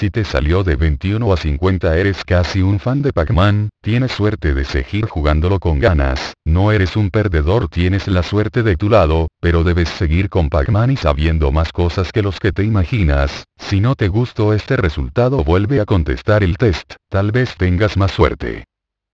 Si te salió de 21 a 50 eres casi un fan de Pac-Man, tienes suerte de seguir jugándolo con ganas, no eres un perdedor tienes la suerte de tu lado, pero debes seguir con Pac-Man y sabiendo más cosas que los que te imaginas, si no te gustó este resultado vuelve a contestar el test, tal vez tengas más suerte.